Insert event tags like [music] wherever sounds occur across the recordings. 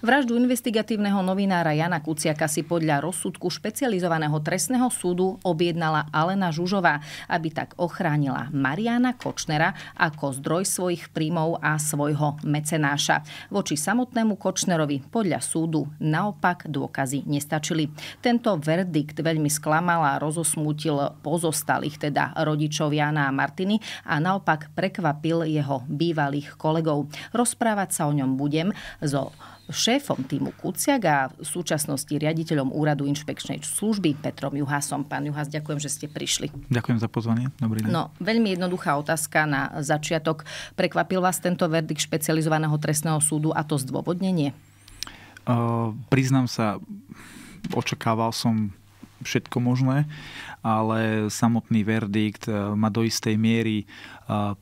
Vraždu investigatívneho novinára Jana Kuciaka si podľa rozsudku špecializovaného trestného súdu objednala Alena Žužová, aby tak ochránila Mariana Kočnera ako zdroj svojich príjmov a svojho mecenáša. Voči samotnému Kočnerovi podľa súdu naopak dôkazy nestačili. Tento verdikt veľmi sklamal a rozosmútil pozostalých, teda rodičov Jana a Martiny a naopak prekvapil jeho bývalých kolegov. Rozprávať sa o ňom budem so šéfom týmu Kuciak a v súčasnosti riaditeľom Úradu inšpekčnej služby Petrom Juhasom. Pán Juhas, ďakujem, že ste prišli. Ďakujem za pozvanie. Dobrý deň. No, veľmi jednoduchá otázka na začiatok. Prekvapil vás tento verdikt špecializovaného trestného súdu a to zdôvodnenie? Uh, priznám sa, očakával som všetko možné, ale samotný verdikt ma do istej miery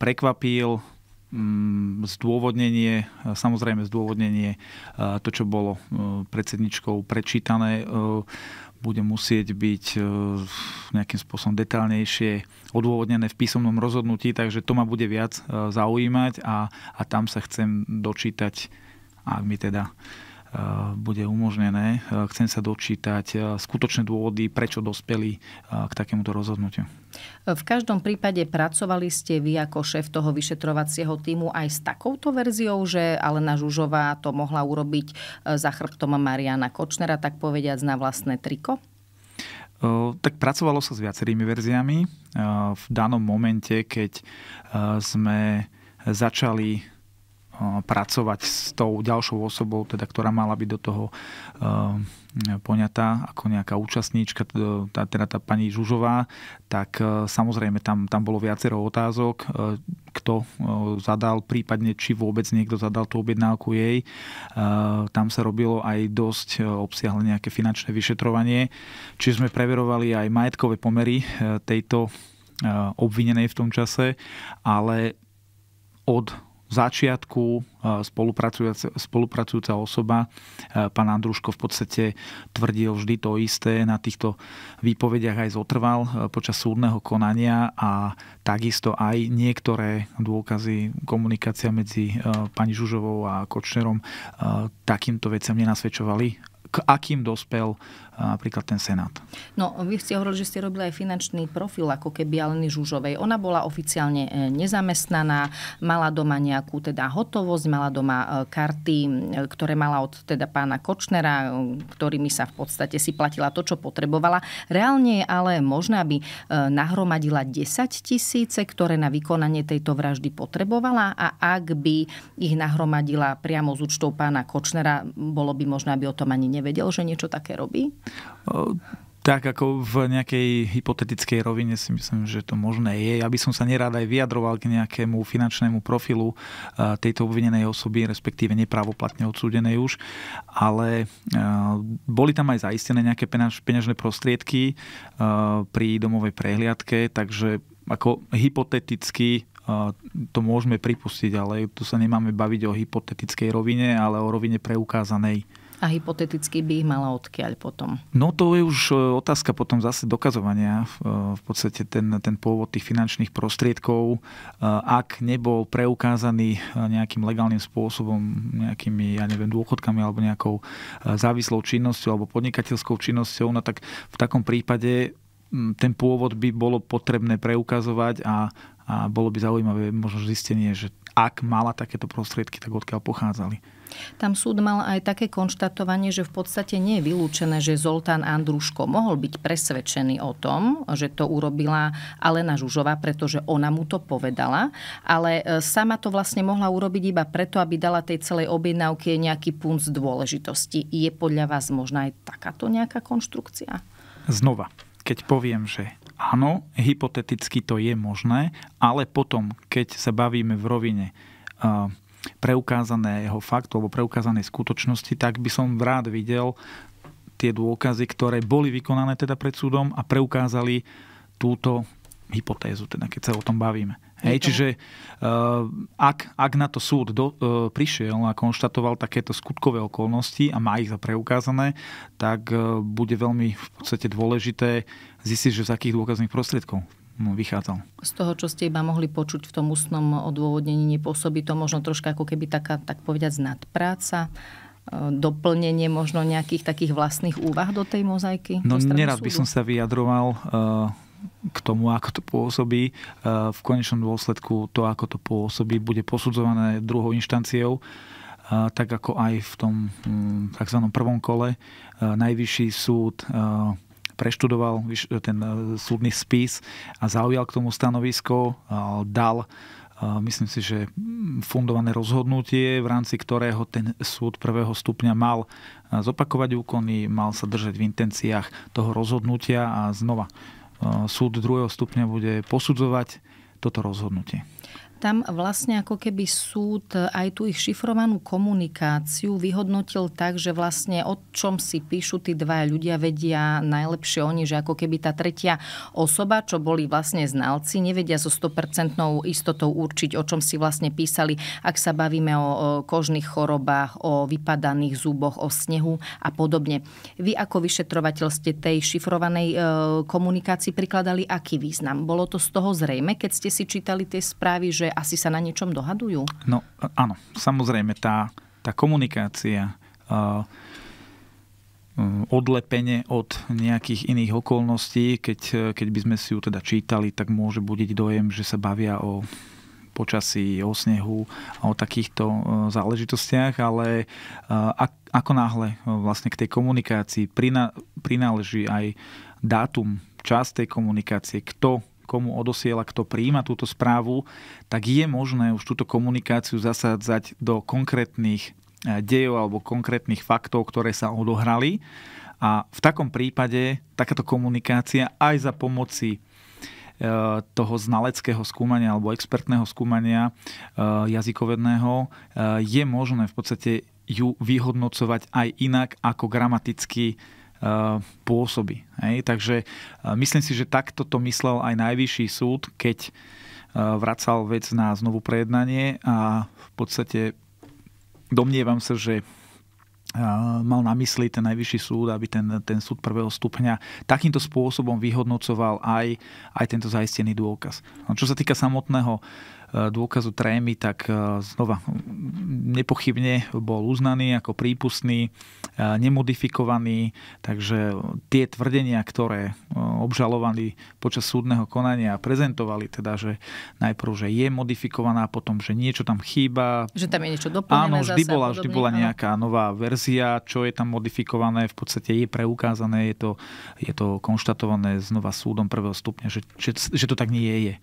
prekvapil Mm, zdôvodnenie, samozrejme zdôvodnenie, to, čo bolo e, predsedničkou prečítané, e, bude musieť byť e, nejakým spôsobom detálnejšie odôvodnené v písomnom rozhodnutí, takže to ma bude viac zaujímať a, a tam sa chcem dočítať, ak mi teda bude umožnené. Chcem sa dočítať skutočné dôvody, prečo dospeli k takémuto rozhodnutiu. V každom prípade pracovali ste vy ako šéf toho vyšetrovacieho týmu aj s takouto verziou, že Alena Žužová to mohla urobiť e, za chrbtom Mariana Kočnera, tak povediať na vlastné triko? Tak pracovalo sa s viacerými verziami. E, v danom momente, keď e, sme začali pracovať s tou ďalšou osobou, teda, ktorá mala byť do toho e, poňatá ako nejaká účastníčka, teda tá pani Žužová, tak e, samozrejme tam, tam bolo viacero otázok, e, kto zadal, prípadne či vôbec niekto zadal tú objednávku jej. Tam sa robilo aj dosť obsiahle nejaké finančné vyšetrovanie, či sme preverovali aj majetkové pomery tejto obvinenej v tom čase, ale od začiatku e, spolupracujúca, spolupracujúca osoba, e, pán Andruško v podstate tvrdil vždy to isté, na týchto výpovediach aj zotrval e, počas súdneho konania a takisto aj niektoré dôkazy komunikácia medzi pani Žužovou a Kočnerom takýmto veciam nenasvedčovali, k akým dospel napríklad ten Senát. No, vy ste hovorili, že ste robili aj finančný profil ako keby Aleny Žužovej. Ona bola oficiálne e, nezamestnaná, mala doma nejakú teda hotovosť, mala doma e, karty, ktoré mala od teda pána Kočnera, e, ktorými sa v podstate si platila to, čo potrebovala. Reálne je ale možné, aby nahromadila 10 tisíce, ktoré na vykonanie tejto vraždy potrebovala a ak by ich nahromadila priamo z účtov pána Kočnera, bolo by možné, aby o tom ani nevedel, že niečo také robí? Tak ako v nejakej hypotetickej rovine si myslím, že to možné je. Ja by som sa nerád aj vyjadroval k nejakému finančnému profilu e, tejto obvinenej osoby, respektíve nepravoplatne odsúdenej už, ale e, boli tam aj zaistené nejaké peňažné prostriedky e, pri domovej prehliadke, takže ako hypoteticky to môžeme pripustiť, ale tu sa nemáme baviť o hypotetickej rovine, ale o rovine preukázanej. A hypoteticky by ich mala odkiaľ potom? No to je už e, otázka potom zase dokazovania. E, v podstate ten, ten pôvod tých finančných prostriedkov, e, ak nebol preukázaný nejakým legálnym spôsobom, nejakými, ja neviem, dôchodkami alebo nejakou závislou činnosťou alebo podnikateľskou činnosťou, no tak v takom prípade ten pôvod by bolo potrebné preukazovať a, a bolo by zaujímavé možno zistenie, že ak mala takéto prostriedky, tak odkiaľ pochádzali. Tam súd mal aj také konštatovanie, že v podstate nie je vylúčené, že Zoltán Andruško mohol byť presvedčený o tom, že to urobila Alena Žužová, pretože ona mu to povedala, ale e, sama to vlastne mohla urobiť iba preto, aby dala tej celej objednávke nejaký z dôležitosti. Je podľa vás možná aj takáto nejaká konštrukcia? Znova, keď poviem, že áno, hypoteticky to je možné, ale potom, keď sa bavíme v rovine uh, preukázaného faktu alebo preukázanej skutočnosti, tak by som rád videl tie dôkazy, ktoré boli vykonané teda pred súdom a preukázali túto hypotézu, teda keď sa o tom bavíme. Hej, čiže uh, ak, ak na to súd do, uh, prišiel a konštatoval takéto skutkové okolnosti a má ich za preukázané, tak uh, bude veľmi v podstate dôležité zistiť, že z akých dôkazných prostriedkov vychádzal. Z toho, čo ste iba mohli počuť v tom ústnom odôvodnení, nepôsobí to možno troška ako keby taká, tak povedať, nadpráca, e, doplnenie možno nejakých takých vlastných úvah do tej mozaiky? No nerad súdu. by som sa vyjadroval e, k tomu, ako to pôsobí. E, v konečnom dôsledku to, ako to pôsobí, bude posudzované druhou inštanciou, tak ako aj v tom mm, tzv. prvom kole. Najvyšší súd preštudoval ten e, súdny spis a zaujal k tomu stanovisko, dal e, myslím si, že mm, fundované rozhodnutie, v rámci ktorého ten súd prvého stupňa mal e, zopakovať úkony, mal sa držať v intenciách toho rozhodnutia a znova súd druhého stupňa bude posudzovať toto rozhodnutie tam vlastne ako keby súd aj tú ich šifrovanú komunikáciu vyhodnotil tak, že vlastne o čom si píšu tí dva ľudia vedia najlepšie oni, že ako keby tá tretia osoba, čo boli vlastne znalci, nevedia so 100% istotou určiť, o čom si vlastne písali, ak sa bavíme o kožných chorobách, o vypadaných zuboch, o snehu a podobne. Vy ako vyšetrovateľ ste tej šifrovanej e, komunikácii prikladali aký význam? Bolo to z toho zrejme, keď ste si čítali tie správy, že asi sa na niečom dohadujú? No áno, samozrejme tá, tá komunikácia, odlepenie od nejakých iných okolností, keď, keď by sme si ju teda čítali, tak môže budiť dojem, že sa bavia o počasí, o snehu a o takýchto e, záležitostiach, ale e, ako náhle e, vlastne k tej komunikácii prináleží aj dátum, čas tej komunikácie, kto komu odosiela, kto príjima túto správu, tak je možné už túto komunikáciu zasádzať do konkrétnych e, dejov alebo konkrétnych faktov, ktoré sa odohrali. A v takom prípade takáto komunikácia aj za pomoci e, toho znaleckého skúmania alebo expertného skúmania e, jazykovedného je možné v podstate ju vyhodnocovať aj inak ako gramaticky Eh, pôsobí. Hej? Takže eh, myslím si, že takto to myslel aj najvyšší súd, keď eh, vracal vec na znovu prejednanie a v podstate domnievam sa, že mal na mysli ten najvyšší súd, aby ten, ten súd prvého stupňa takýmto spôsobom vyhodnocoval aj, aj tento zaistený dôkaz. No, čo sa týka samotného uh, dôkazu trémy, tak e, znova nepochybne bol uznaný ako prípustný, e, nemodifikovaný, takže tie tvrdenia, ktoré e, obžalovaní počas súdneho konania prezentovali, teda, že najprv, že je modifikovaná, potom, že niečo tam chýba. Že tam je niečo doplnené. Áno, vždy bola, podobne, vždy bola nejaká áno. nová verzia, čo je tam modifikované, v podstate je preukázané, je to, je to konštatované znova súdom prvého stupňa, že, že, že to tak nie je.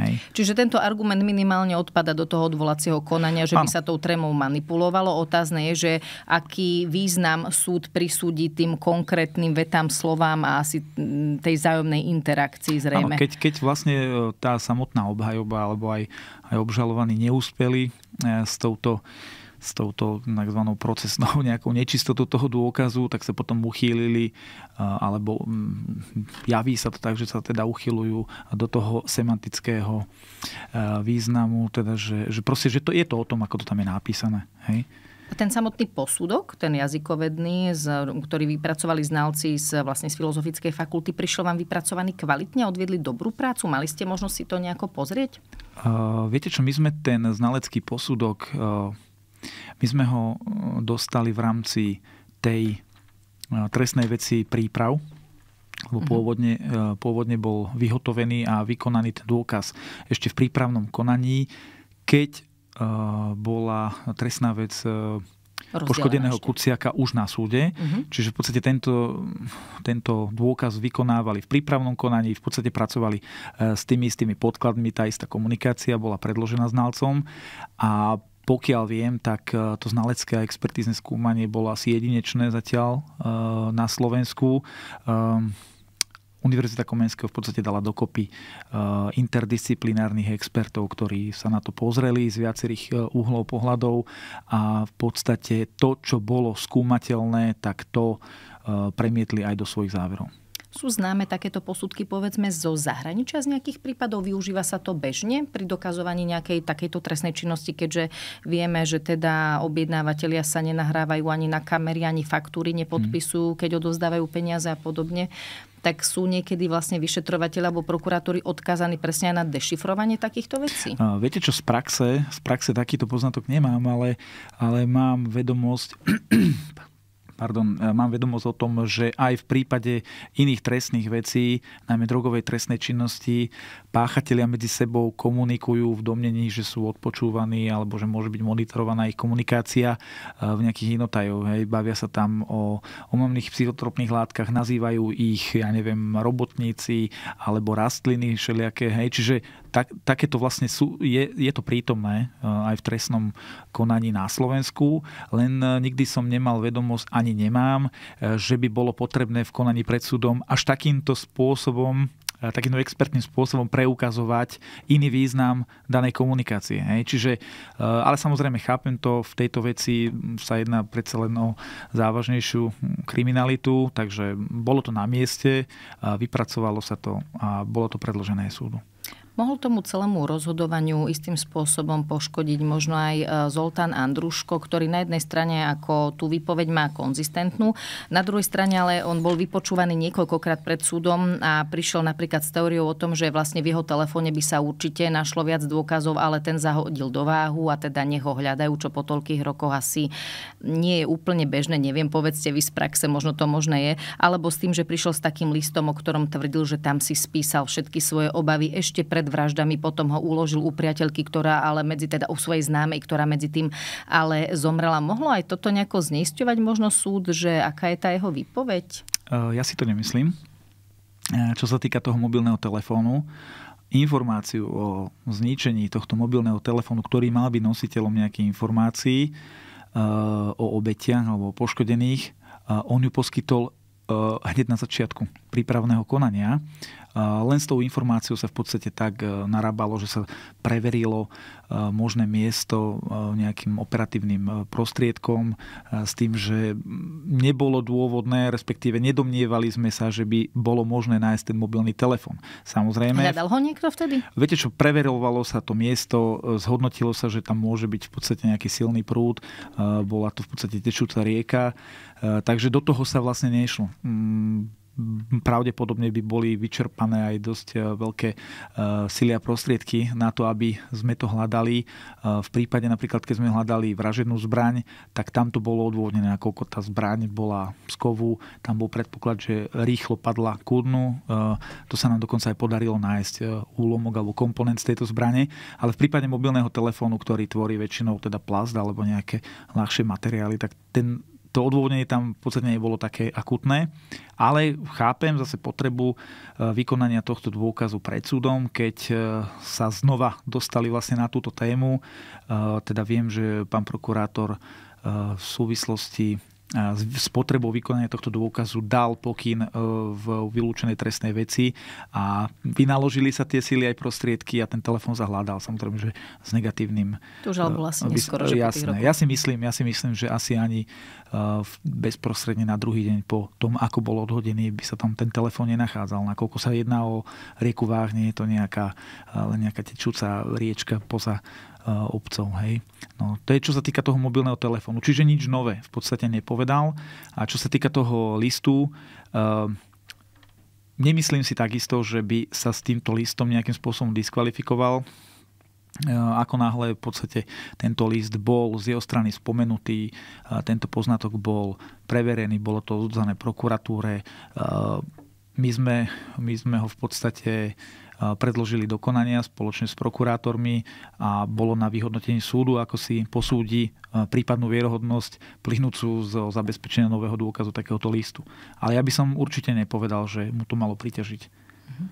Hej. Čiže tento argument minimálne odpada do toho odvolacieho konania, že by sa tou tremou manipulovalo. Otázne je, že aký význam súd prisúdi tým konkrétnym vetám, slovám a asi mm, tej zájomnej interakcii zrejme. Áno, keď, keď vlastne e, tá samotná obhajoba alebo aj, aj obžalovaní neúspeli e, s touto s touto tzv. procesnou [laughs] nejakou nečistotou toho dôkazu, tak sa potom uchýlili, alebo mm, javí sa to tak, že sa teda uchylujú do toho semantického e, významu, teda, že, že proste, že to je to o tom, ako to tam je napísané. Hej? Ten samotný posudok, ten jazykovedný, z, ktorý vypracovali znalci z, vlastne z Filozofickej fakulty, prišiel vám vypracovaný kvalitne, odviedli dobrú prácu? Mali ste možnosť si to nejako pozrieť? Uh, viete čo, my sme ten znalecký posudok uh, my sme ho eh, dostali v rámci tej eh, trestnej veci príprav, lebo mhm. pôvodne, eh, pôvodne bol vyhotovený a vykonaný ten dôkaz ešte v prípravnom konaní, keď bola trestná vec poškodeného ešte. Kuciaka už na súde. Uh-huh. Čiže v podstate tento, tento dôkaz vykonávali v prípravnom konaní, v podstate pracovali s tými istými podkladmi, tá istá komunikácia bola predložená znalcom a pokiaľ viem, tak e, to znalecké a expertízne skúmanie bolo asi jedinečné zatiaľ e, na Slovensku. Ehm, Univerzita Komenského v podstate dala dokopy e, interdisciplinárnych expertov, ktorí sa na to pozreli z viacerých uhlov pohľadov a v podstate to, čo bolo skúmateľné, tak to premietli aj do svojich záverov. Sú známe takéto posudky, povedzme, zo zahraničia z nejakých prípadov? Využíva sa to bežne pri dokazovaní nejakej takejto trestnej činnosti, keďže vieme, že teda objednávateľia sa nenahrávajú ani na kamery, ani faktúry nepodpisujú, mhm. keď odovzdávajú peniaze a podobne tak sú niekedy vlastne vyšetrovateľi alebo prokurátori odkázaní presne na dešifrovanie takýchto vecí? A viete čo, z praxe, z praxe takýto poznatok nemám, ale, ale mám vedomosť pardon, e, mám vedomosť o tom, že aj v prípade iných trestných vecí, najmä drogovej trestnej činnosti, páchatelia medzi sebou komunikujú v domnení, že sú odpočúvaní alebo že môže byť monitorovaná ich komunikácia e, v nejakých inotajoch. Hej. Bavia sa tam o omamných psychotropných látkach, nazývajú ich, ja neviem, robotníci alebo rastliny všelijaké. Hej. Čiže tak, takéto vlastne sú, je, je to prítomné e, aj v trestnom konaní na Slovensku, len e, nikdy som nemal vedomosť, ani nemám, e, že by bolo potrebné v konaní pred súdom až takýmto spôsobom takýmto expertným spôsobom preukazovať iný význam danej komunikácie. Hej. Čiže, ale samozrejme chápem to, v tejto veci sa jedná predsa len o závažnejšiu kriminalitu, takže bolo to na mieste, vypracovalo sa to a bolo to predložené súdu. Mohol tomu celému rozhodovaniu istým spôsobom poškodiť možno aj e, Zoltán Andruško, ktorý na jednej strane ako tú výpoveď má konzistentnú, na druhej strane ale on bol vypočúvaný niekoľkokrát pred súdom a prišiel napríklad s teóriou o tom, že vlastne v jeho telefóne by sa určite našlo viac dôkazov, ale ten zahodil do váhu a teda neho hľadajú, čo po toľkých rokoch asi nie je úplne bežné, neviem, povedzte vy z praxe, možno to možné je, alebo s tým, že prišiel s takým listom, o ktorom tvrdil, že tam si spísal všetky svoje obavy ešte pred pred vraždami, potom ho uložil u priateľky, ktorá ale medzi teda u svojej známej, ktorá medzi tým ale zomrela. Mohlo aj toto nejako zneisťovať možno súd, že aká je tá jeho výpoveď? Eh, ja si to nemyslím. Eh, čo sa týka toho mobilného telefónu, informáciu o zničení tohto mobilného telefónu, ktorý mal byť nositeľom nejakých informácií eh, o obetiach alebo o poškodených, on ju poskytol hneď na začiatku prípravného konania len s tou informáciou sa v podstate tak e, narábalo, že sa preverilo e, možné miesto e, nejakým operatívnym prostriedkom s tým, že nebolo dôvodné, respektíve nedomnievali sme sa, že by bolo možné nájsť ten mobilný telefón. Samozrejme. Hľadal ho niekto vtedy? Viete čo, preverovalo sa to miesto, zhodnotilo sa, že tam môže byť v podstate nejaký silný prúd, bola to v podstate tečúca rieka, takže do toho sa vlastne nešlo mm, pravdepodobne by boli vyčerpané aj dosť eh, veľké eh, sily a prostriedky na to, aby sme to hľadali. Eh, v prípade napríklad, keď sme hľadali vražednú zbraň, tak tam to bolo odôvodnené, nakoľko tá zbraň bola z kovu, tam bol predpoklad, že rýchlo padla ku To sa nám dokonca aj podarilo nájsť úlomok alebo komponent z tejto zbrane. Ale v prípade mobilného telefónu, ktorý tvorí väčšinou teda plast alebo nejaké ľahšie materiály, tak ten to odôvodnenie tam v podstate nebolo také akutné, ale chápem zase potrebu e, vykonania tohto dôkazu pred súdom, keď e, sa znova dostali vlastne na túto tému. E, teda viem, že pán prokurátor v súvislosti s potrebou vykonania tohto dôkazu dal pokyn e, v vylúčenej trestnej veci a vynaložili sa tie síly aj prostriedky a ten telefón zahľadal samozrejme, že s negatívnym... To už ale bolo e, asi neskoro, že jasné. Ja si myslím, ja si myslím, že asi ani e, bezprostredne na druhý deň po tom, ako bol odhodený, by sa tam ten telefón nenachádzal. Nakoľko sa jedná o rieku váhne, je to nejaká, len nejaká tečúca riečka poza Eh, obcov. Hej. No, to je čo sa týka toho mobilného telefónu. Čiže nič nové v podstate nepovedal. A čo sa týka toho listu, eh, nemyslím si takisto, že by sa s týmto listom nejakým spôsobom diskvalifikoval eh, ako náhle v podstate tento list bol z jeho strany spomenutý, tento poznatok bol preverený, bolo to oddané prokuratúre. My sme, my sme ho v podstate predložili dokonania spoločne s prokurátormi a bolo na vyhodnotení súdu, ako si posúdi prípadnú vierohodnosť plynúcu z zabezpečenia nového dôkazu takéhoto listu. Ale ja by som určite nepovedal, že mu to malo priťažiť. Mhm.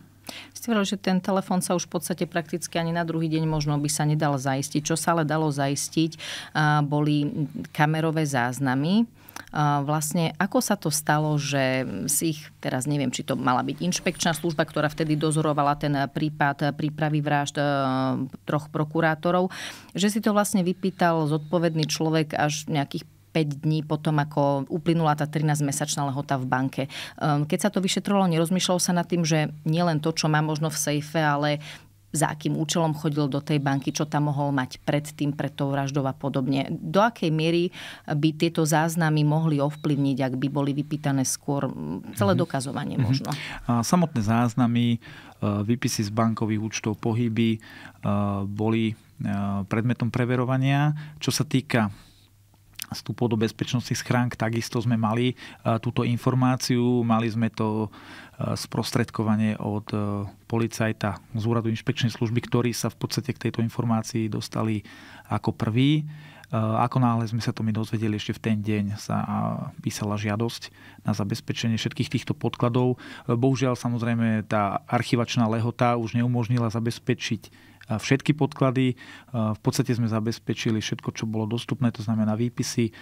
Ste vedeli, že ten telefón sa už v podstate prakticky ani na druhý deň možno by sa nedal zaistiť. Čo sa ale dalo zaistiť, boli kamerové záznamy vlastne ako sa to stalo, že si ich, teraz neviem, či to mala byť inšpekčná služba, ktorá vtedy dozorovala ten prípad prípravy vražd e, troch prokurátorov, že si to vlastne vypýtal zodpovedný človek až nejakých 5 dní potom, ako uplynula tá 13-mesačná lehota v banke. E, keď sa to vyšetrovalo, nerozmýšľalo sa nad tým, že nielen to, čo má možno v sejfe, ale za akým účelom chodil do tej banky, čo tam mohol mať predtým, pred tou vraždou a podobne. Do akej miery by tieto záznamy mohli ovplyvniť, ak by boli vypýtané skôr celé mhm. dokazovanie mhm. možno? A samotné záznamy, e, výpisy z bankových účtov, pohyby e, boli e, predmetom preverovania. Čo sa týka vstupov do bezpečnosti schránk takisto sme mali e, túto informáciu, mali sme to e, sprostredkovanie od e, policajta z úradu inšpekčnej služby, ktorí sa v podstate k tejto informácii dostali ako prví. Ako náhle sme sa to my dozvedeli, ešte v ten deň sa písala žiadosť na zabezpečenie všetkých týchto podkladov. Bohužiaľ, samozrejme, tá archivačná lehota už neumožnila zabezpečiť všetky podklady. V podstate sme zabezpečili všetko, čo bolo dostupné, to znamená výpisy,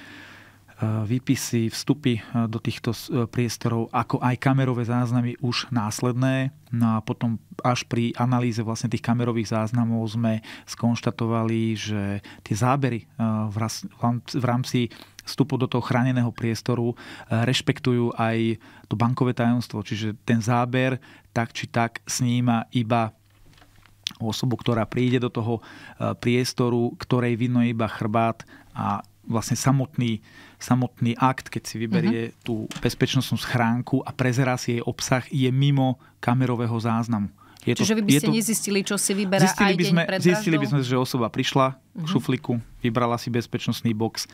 výpisy, vstupy do týchto e, priestorov, ako aj kamerové záznamy už následné. No a potom až pri analýze vlastne tých kamerových záznamov sme skonštatovali, že tie zábery v rámci vstupu do toho chráneného priestoru rešpektujú aj to bankové tajomstvo. Čiže ten záber tak či tak sníma iba osobu, ktorá príde do toho e, priestoru, ktorej vidno iba chrbát a vlastne samotný, samotný akt, keď si vyberie uh-huh. tú bezpečnostnú schránku a prezerá si jej obsah, je mimo kamerového záznamu. Je Čiže to, vy by ste to, nezistili, čo si vyberá zistili aj by sme, pred Zistili by sme, že osoba prišla uh-huh. k mhm. šufliku, vybrala si bezpečnostný box,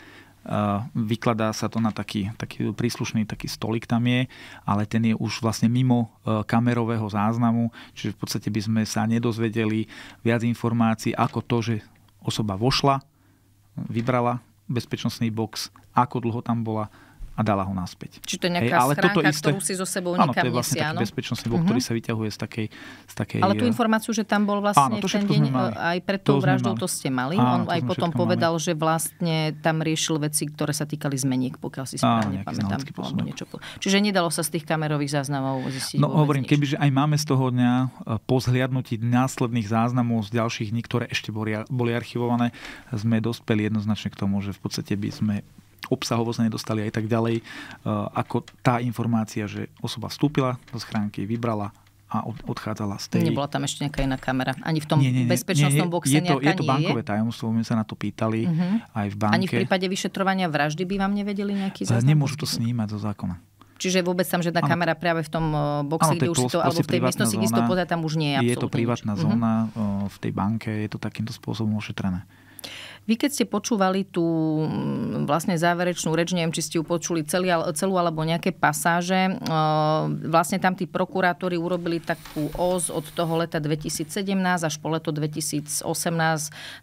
vykladá sa to na taký, taký príslušný taký stolik tam je, ale ten je už vlastne mimo e, kamerového záznamu, čiže v podstate by sme sa nedozvedeli viac informácií ako to, že osoba vošla, vybrala bezpečnostný box, ako dlho tam bola, a dala ho naspäť. Čiže to je nejaká Hej, ale schránka, toto isté... ktorú si so sebou nikam áno, to je vlastne taký bezpečnostný uh-huh. ktorý mhm. sa vyťahuje z takej, z takej... Ale tú eh, informáciu, že tam bol vlastne áno, to ten deň, eh, aj pred tou vraždou, to ste mali. Áno, On aj potom povedal, mali. že vlastne tam riešil veci, ktoré sa týkali zmeniek, pokiaľ si správne pamätám. Niečo. Čiže nedalo sa z tých kamerových záznamov zistiť No hovorím, kebyže aj máme z toho dňa eh, po zhliadnutí následných záznamov z ďalších dní, ktoré ešte boli archivované, sme dospeli jednoznačne k tomu, že v podstate by sme obsahovo sa nedostali aj tak ďalej, eh, ako tá informácia, že osoba vstúpila do schránky, vybrala a odchádzala z tej... Nebola tam ešte nejaká iná kamera. Ani v tom nie, nie, nie, bezpečnostnom nie, boxe je to, je to bankové je? tajomstvo, my sa na to pýtali uh-huh. aj v banke. Ani v prípade vyšetrovania vraždy by vám nevedeli nejaký záznam? Nemôžu to snímať zo zákona. Čiže vôbec tam žiadna ano. kamera práve v tom eh, boxi, ano, kde už to, alebo v tej miestnosti, kde to pozá, tam už nie je Je to privátna nič. Mhm. zóna uh-huh. v tej banke, je to takýmto spôsobom ošetrené. Vy keď ste počúvali tú mm, vlastne záverečnú reč, neviem, či ste ju počuli celý, celú alebo nejaké pasáže, eh, vlastne tam tí prokurátori urobili takú oz od toho leta 2017 až po leto 2018.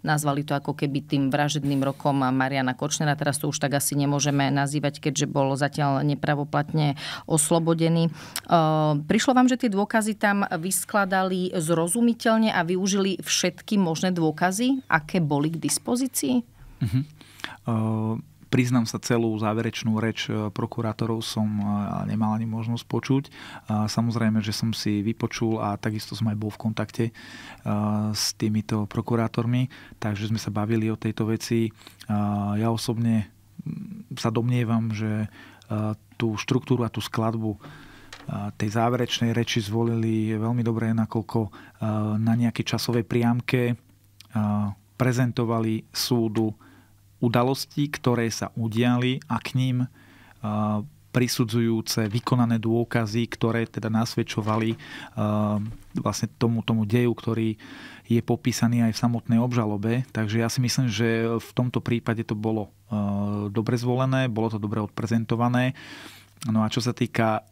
Nazvali to ako keby tým vražedným rokom Mariana Kočnera. Teraz to už tak asi nemôžeme nazývať, keďže bol zatiaľ nepravoplatne oslobodený. Eh, prišlo vám, že tie dôkazy tam vyskladali zrozumiteľne a využili všetky možné dôkazy, aké boli k dispozícii? pozícii? Uh-huh. Uh, priznám sa, celú záverečnú reč e, prokurátorov som e, nemal ani možnosť počuť. Uh, samozrejme, že som si vypočul a takisto som aj bol v kontakte uh, s týmito prokurátormi, takže sme sa bavili o tejto veci. Uh, ja osobne sa domnievam, že tú štruktúru a tú skladbu tej záverečnej reči zvolili veľmi dobre, nakoľko na nejakej časovej priamke prezentovali súdu udalosti, ktoré sa udiali a k ním e, prisudzujúce vykonané dôkazy, ktoré teda nasvedčovali e, vlastne tomu, tomu deju, ktorý je popísaný aj v samotnej obžalobe. Takže ja si myslím, že v tomto prípade to bolo e, dobre zvolené, bolo to dobre odprezentované. No a čo sa týka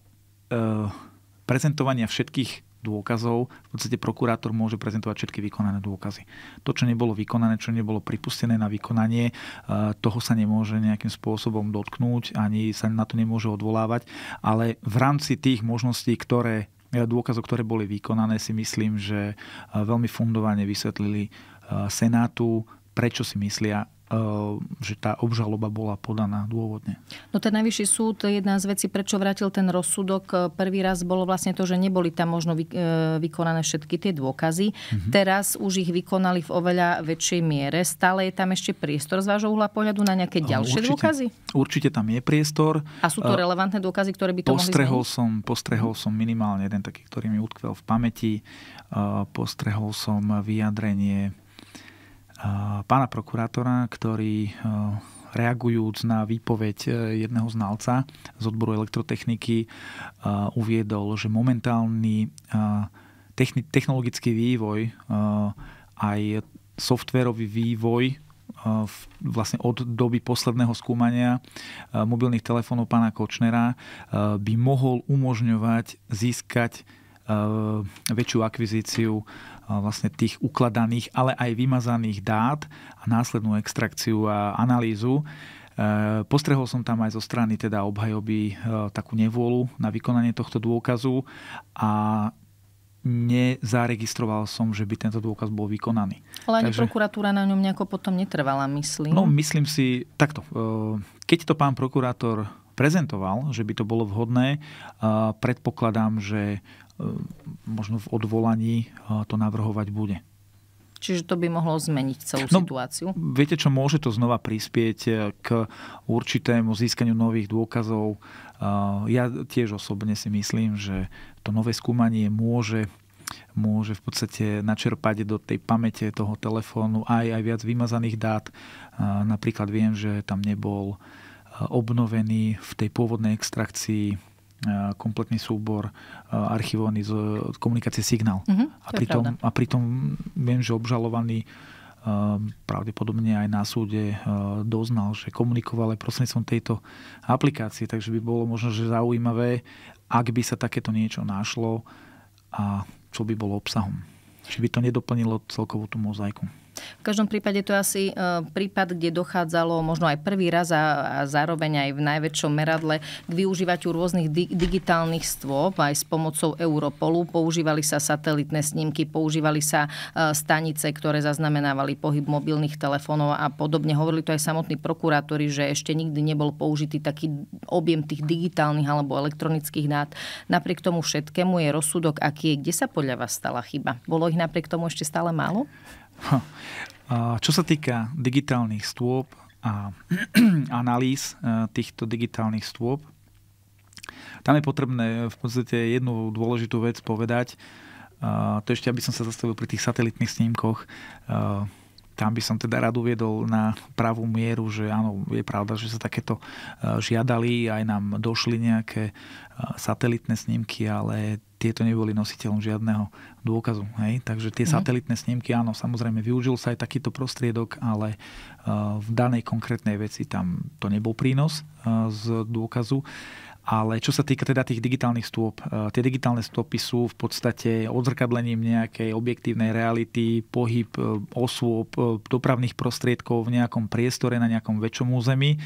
prezentovania všetkých dôkazov, v podstate prokurátor môže prezentovať všetky vykonané dôkazy. To, čo nebolo vykonané, čo nebolo pripustené na vykonanie, e, toho sa nemôže nejakým spôsobom dotknúť, ani sa na to nemôže odvolávať, ale v rámci tých možností, ktoré e, dôkazov, ktoré boli vykonané, si myslím, že e, veľmi fundovane vysvetlili Senátu, prečo si myslia, Eh, že tá obžaloba bola podaná dôvodne. No ten najvyšší súd, jedna z vecí, prečo vrátil ten rozsudok eh, prvý raz, bolo vlastne to, že neboli tam možno eh, vykonané všetky tie dôkazy. Mm-hmm. Teraz už ich vykonali v oveľa väčšej miere. Stále je tam ešte priestor z vášho uhla pohľadu na nejaké ďalšie určite, dôkazy? Určite tam je priestor. A sú to relevantné dôkazy, ktoré by to postrehol mohli som, mhm. Postrehol som minimálne jeden taký, ktorý mi utkvel v pamäti. Postrehol som vyjadrenie pána prokurátora, ktorý e, reagujúc na výpoveď e, jedného znalca z odboru elektrotechniky e, uviedol, že momentálny technologický vývoj aj softverový vývoj vlastne od doby posledného skúmania mobilných telefónov pána Kočnera by mohol umožňovať získať väčšiu akvizíciu vlastne tých ukladaných, ale aj vymazaných dát a následnú extrakciu a analýzu. E, postrehol som tam aj zo strany teda obhajoby e, takú nevôľu na vykonanie tohto dôkazu a nezaregistroval som, že by tento dôkaz bol vykonaný. Ale ani Takže, prokuratúra na ňom nejako potom netrvala, myslím. No, myslím si, takto, e, keď to pán prokurátor prezentoval, že by to bolo vhodné, predpokladám, že E, možno v odvolaní e, to navrhovať bude. Čiže to by mohlo zmeniť celú no, situáciu? Viete čo, môže to znova prispieť e, k určitému získaniu nových dôkazov. Ja tiež osobne si myslím, že to nové skúmanie môže môže v podstate načerpať do tej pamäte toho telefónu aj, aj viac vymazaných dát. Napríklad viem, že tam nebol obnovený v tej pôvodnej extrakcii kompletný súbor archivovaný z komunikácie Signál. Uh-huh, a, pritom, a pritom viem, že obžalovaný pravdepodobne aj na súde doznal, že komunikoval aj prostredníctvom tejto aplikácie, takže by bolo možno že zaujímavé, ak by sa takéto niečo našlo a čo by bolo obsahom. Či by to nedoplnilo celkovú tú mozaiku. V každom prípade to asi e, prípad, kde dochádzalo možno aj prvý raz a, a zároveň aj v najväčšom meradle k využívaniu rôznych di- digitálnych stôp aj s pomocou Europolu. Používali sa satelitné snímky, používali sa e, stanice, ktoré zaznamenávali pohyb mobilných telefónov a podobne. Hovorili to aj samotní prokurátori, že ešte nikdy nebol použitý taký objem tých digitálnych alebo elektronických dát. Napriek tomu všetkému je rozsudok, aký je, kde sa podľa vás stala chyba? Bolo ich napriek tomu ešte stále málo? Hm. Čo sa týka digitálnych stôp a [clears throat] analýz e, týchto digitálnych stôp, tam je potrebné v podstate jednu dôležitú vec povedať. E, to ešte, aby som sa zastavil pri tých satelitných snímkoch. E, tam by som teda rád uviedol na pravú mieru, že áno, je pravda, že sa takéto žiadali, aj nám došli nejaké satelitné snímky, ale tieto neboli nositeľom žiadneho dôkazu. Hej? Takže tie mm-hmm. satelitné snímky, áno, samozrejme, využil sa aj takýto prostriedok, ale e, v danej konkrétnej veci tam to nebol prínos e, z dôkazu. Ale čo sa týka teda tých digitálnych stôp, e, tie digitálne stopy sú v podstate odzrkadlením nejakej objektívnej reality, pohyb osôb, dopravných prostriedkov v nejakom priestore, na nejakom väčšom území,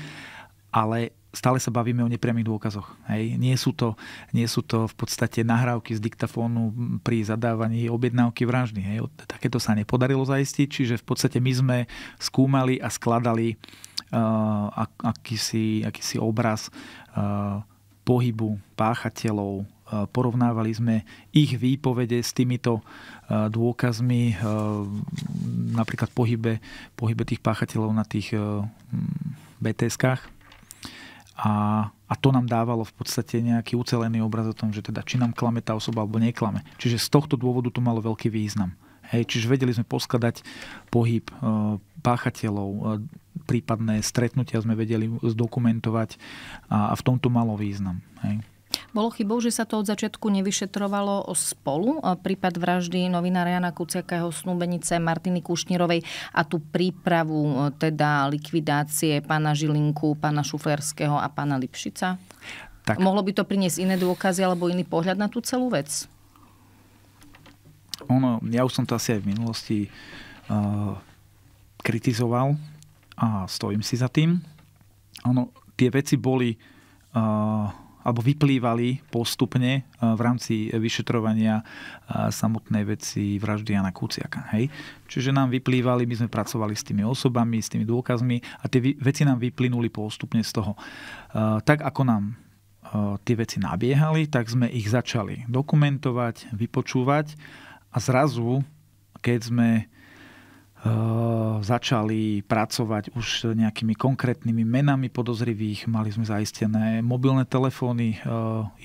ale stále sa bavíme o nepriamých dôkazoch. Hej. Nie, sú to, nie sú to v podstate nahrávky z diktafónu pri zadávaní objednávky vraždy. Hej. Takéto sa nepodarilo zaistiť, čiže v podstate my sme skúmali a skladali uh, akýsi, akýsi obraz uh, pohybu páchateľov, uh, porovnávali sme ich výpovede s týmito uh, dôkazmi, uh, napríklad pohybe, pohybe tých páchateľov na tých uh, bts a, a to nám dávalo v podstate nejaký ucelený obraz o tom, že teda či nám klame tá osoba alebo neklame. Čiže z tohto dôvodu to malo veľký význam. Hej, čiže vedeli sme poskladať pohyb e, páchateľov, e, prípadné stretnutia sme vedeli zdokumentovať a, a v tomto malo význam. Hej. Bolo chybou, že sa to od začiatku nevyšetrovalo spolu. Prípad vraždy novinára Jana Kuciaka, jeho snúbenice Martiny Kušnírovej a tú prípravu e, teda likvidácie pána Žilinku, pána Šuflerského a pána Lipšica? Tak. Mohlo by to priniesť iné dôkazy alebo iný pohľad na tú celú vec? Ono, ja už som to asi aj v minulosti uh, kritizoval a stojím si za tým. Ono, tie veci boli uh, alebo vyplývali postupne eh, v rámci vyšetrovania eh, samotnej veci vraždy Jana Kuciaka. Hej? Čiže nám vyplývali, my sme pracovali s tými osobami, s tými dôkazmi a tie veci nám vyplynuli postupne z toho. Eh, tak ako nám tie veci nabiehali, tak sme ich začali dokumentovať, vypočúvať a zrazu, keď sme Eh, začali pracovať už nejakými konkrétnymi menami podozrivých. Mali sme zaistené mobilné telefóny eh,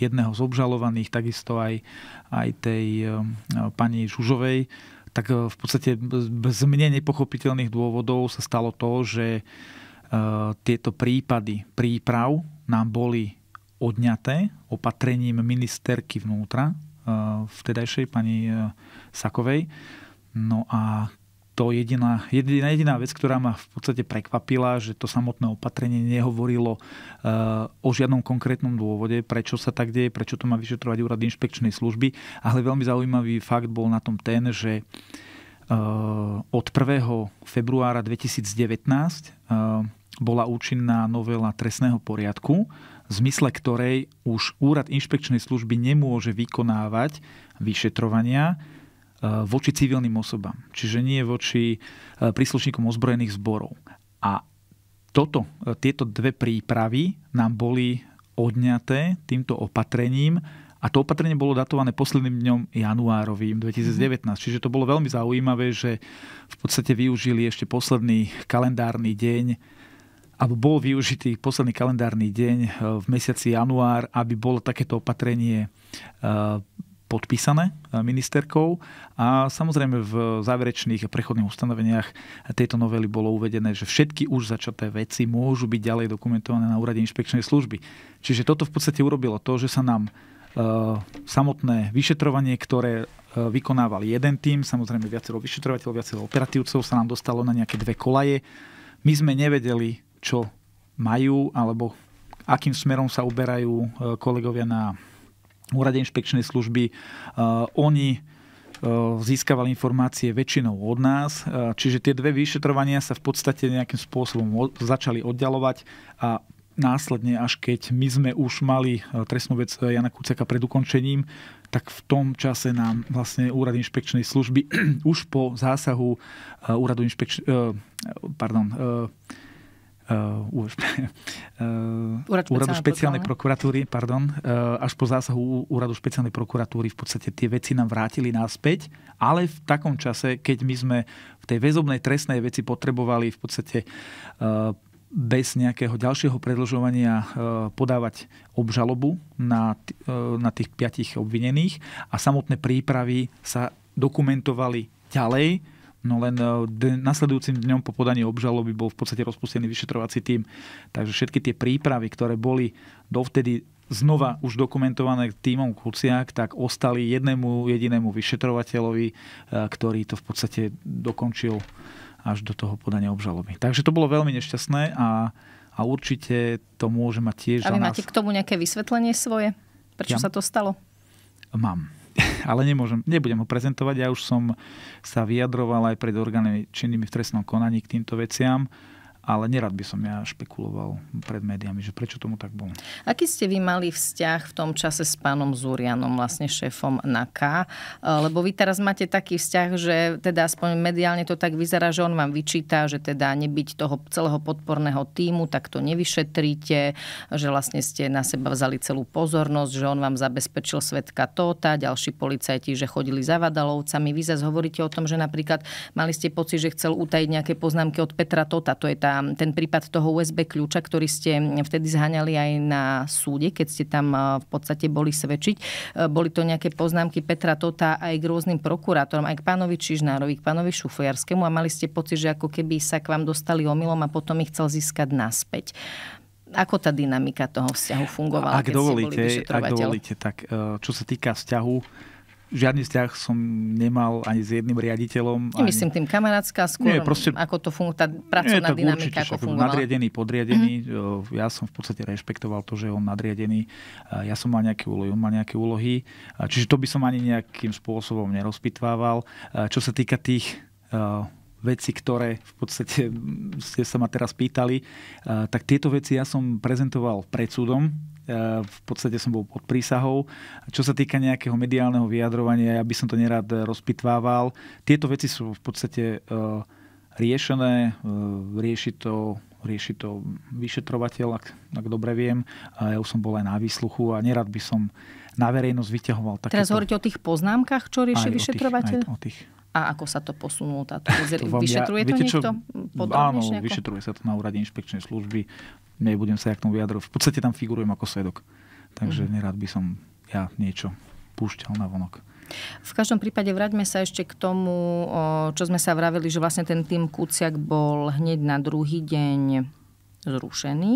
jedného z obžalovaných, takisto aj, aj tej eh, pani Žužovej. Tak v podstate z mne nepochopiteľných dôvodov sa stalo to, že tieto prípady príprav nám boli odňaté opatrením ministerky vnútra, vtedajšej pani Sakovej. No a to jediná, jediná, jediná vec, ktorá ma v podstate prekvapila, že to samotné opatrenie nehovorilo e, o žiadnom konkrétnom dôvode, prečo sa tak deje, prečo to má vyšetrovať úrad inšpekčnej služby, ale veľmi zaujímavý fakt bol na tom ten, že e, od 1. februára 2019 e, eh, bola účinná novela trestného poriadku, v zmysle ktorej už úrad inšpekčnej služby nemôže vykonávať vyšetrovania Eh, voči civilným osobám, čiže nie voči eh, príslušníkom ozbrojených zborov. A toto, eh, tieto dve prípravy nám boli odňaté týmto opatrením a to opatrenie bolo datované posledným dňom januárovým 2019. Mhm. Čiže to bolo veľmi zaujímavé, že v podstate využili ešte posledný kalendárny deň alebo bol využitý posledný kalendárny deň v mesiaci január, aby bolo takéto opatrenie podpísané e, ministerkou a samozrejme v záverečných a prechodných ustanoveniach tejto novely bolo uvedené, že všetky už začaté veci môžu byť ďalej dokumentované na úrade inšpekčnej služby. Čiže toto v podstate urobilo to, že sa nám e, samotné vyšetrovanie, ktoré e, vykonával jeden tým, samozrejme viacero vyšetrovateľov, viacero operatívcov sa nám dostalo na nejaké dve kolaje. My sme nevedeli, čo majú alebo akým smerom sa uberajú kolegovia na úrade inšpekčnej služby. E, oni e, získavali informácie väčšinou od nás, e, čiže tie dve vyšetrovania sa v podstate nejakým spôsobom začali oddialovať a následne, až keď my sme už mali trestnú vec Jana Kuceka pred ukončením, tak v tom čase nám vlastne úrad inšpekčnej služby [clears throat] už po zásahu úradu inšpekč... pardon, uh, uh, [laughs] úradu špeciálnej prokuratúry, pardon, uh, až po zásahu úradu špeciálnej prokuratúry v podstate tie veci nám vrátili naspäť, ale v takom čase, keď my sme v tej väzobnej trestnej veci potrebovali v podstate uh, bez nejakého ďalšieho predlžovania podávať obžalobu na, na tých piatich obvinených a samotné prípravy sa dokumentovali ďalej No len eh, d- nasledujúcim dňom po podaní obžaloby bol v podstate rozpustený vyšetrovací tím. Takže všetky tie prípravy, ktoré boli dovtedy znova už dokumentované týmom Kuciak, tak ostali jednému jedinému vyšetrovateľovi, eh, ktorý to v podstate dokončil až do toho podania obžaloby. Takže to bolo veľmi nešťastné a, a určite to môže mať tiež... A vy nás... máte k tomu nejaké vysvetlenie svoje? Prečo ja... sa to stalo? Mám ale nemôžem, nebudem ho prezentovať. Ja už som sa vyjadroval aj pred orgánmi činnými v trestnom konaní k týmto veciam ale nerad by som ja špekuloval pred médiami, že prečo tomu tak bolo. Aký ste vy mali vzťah v tom čase s pánom Zurianom, vlastne šéfom NAKA? E, lebo vy teraz máte taký vzťah, že teda aspoň mediálne to tak vyzerá, že on vám vyčíta, že teda nebyť toho celého podporného týmu, tak to nevyšetríte, že vlastne ste na seba vzali celú pozornosť, že on vám zabezpečil svetka Tóta, ďalší policajti, že chodili za Vadalovcami. Vy zase hovoríte o tom, že napríklad mali ste pocit, že chcel utajiť nejaké poznámky od Petra Tota, to je tá tá, teda ten prípad toho USB kľúča, ktorý ste vtedy zhaňali aj na súde, keď ste tam e, v podstate boli svedčiť. E, boli to nejaké poznámky Petra Tota aj k rôznym prokurátorom, aj k pánovi Čižnárovi, k pánovi Šufojarskému a mali ste pocit, že ako keby sa k vám dostali omylom a potom ich chcel získať naspäť ako tá dynamika toho vzťahu fungovala? Ak, dovolíte, ak dovolíte, tak e, čo sa týka vzťahu, žiadny vzťah som nemal ani s jedným riaditeľom. Ani... Myslím tým kamarátska skôr, nie, proste, ako to funguje, tá pracovná nie, dynamika, určite, ako fungovala. Nadriadený, podriadený, mm-hmm. ja som v podstate rešpektoval to, že on nadriadený, ja som mal nejaké úlohy, on mal nejaké úlohy, čiže to by som ani nejakým spôsobom nerozpitvával. Čo sa týka tých veci, ktoré v podstate ste sa ma teraz pýtali, tak tieto veci ja som prezentoval pred súdom, E, v podstate som bol pod prísahou. Čo sa týka nejakého mediálneho vyjadrovania, ja by som to nerád e, rozpitvával. Tieto veci sú v podstate e, riešené, rieši to rieši to vyšetrovateľ, ak, ak dobre viem. Ja už som bol aj na výsluchu a nerad by som na verejnosť vyťahoval takéto... Teraz hovoríte o tých poznámkach, čo rieši aj vyšetrovateľ? O tých, aj o tých. A ako sa to posunulo? Táto, to vám, vyšetruje ja, to viete, niekto? Čo, áno, nejako? vyšetruje sa to na úrade inšpekčnej služby nebudem sa jak tomu vyjadrovať. V podstate tam figurujem ako svedok. Takže mm. nerád by som ja niečo púšťal na vonok. V každom prípade vráťme sa ešte k tomu, čo sme sa vravili, že vlastne ten tým Kuciak bol hneď na druhý deň zrušený.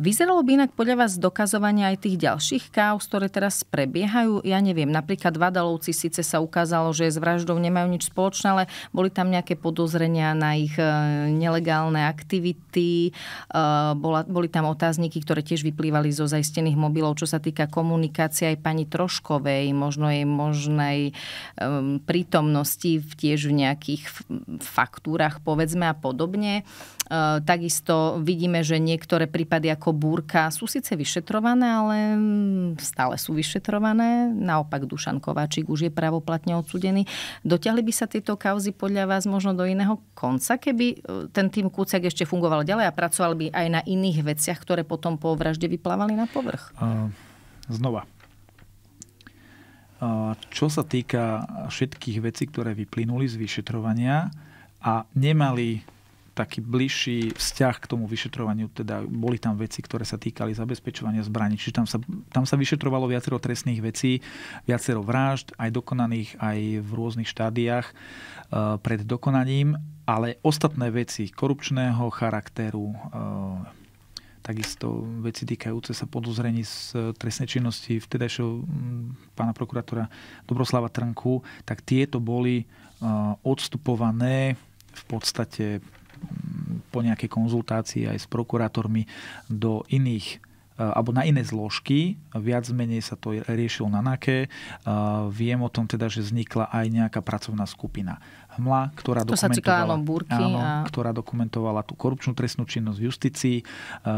Vyzeralo by inak podľa vás dokazovanie aj tých ďalších káuz, ktoré teraz prebiehajú? Ja neviem, napríklad Vadalovci síce sa ukázalo, že s vraždou nemajú nič spoločné, ale boli tam nejaké podozrenia na ich e, nelegálne aktivity, e, boli tam otázniky, ktoré tiež vyplývali zo zaistených mobilov, čo sa týka komunikácie aj pani Troškovej, možno jej možnej prítomnosti tiež v nejakých faktúrach, povedzme a podobne. Eh, takisto vidíme, že niektoré prípady ako búrka sú síce vyšetrované, ale mm, stále sú vyšetrované. Naopak Dušan Kováčik už je pravoplatne odsudený. Dotiahli by sa tieto kauzy podľa vás možno do iného konca, keby eh, ten tým Kúcek ešte fungoval ďalej a pracoval by aj na iných veciach, ktoré potom po vražde vyplávali na povrch? Eh, znova. Čo sa týka všetkých vecí, ktoré vyplynuli z vyšetrovania a nemali taký bližší vzťah k tomu vyšetrovaniu. Teda boli tam veci, ktoré sa týkali zabezpečovania zbraní. Čiže tam sa, tam sa vyšetrovalo viacero trestných vecí, viacero vražd, aj dokonaných, aj v rôznych štádiách e, pred dokonaním. Ale ostatné veci korupčného charakteru, e, takisto veci týkajúce sa podozrení z eh, trestnej činnosti vtedajšieho hm, pána prokurátora Dobroslava Trnku, tak tieto boli odstupované v podstate po nejakej konzultácii aj s prokurátormi do iných eh, alebo na iné zložky. Viac menej sa to riešilo na NAKE. Eh, viem o tom teda, že vznikla aj nejaká pracovná skupina Hmla, ktorá, dokumentovala, burky áno, a... ktorá dokumentovala tú korupčnú trestnú činnosť v justícii. Eh,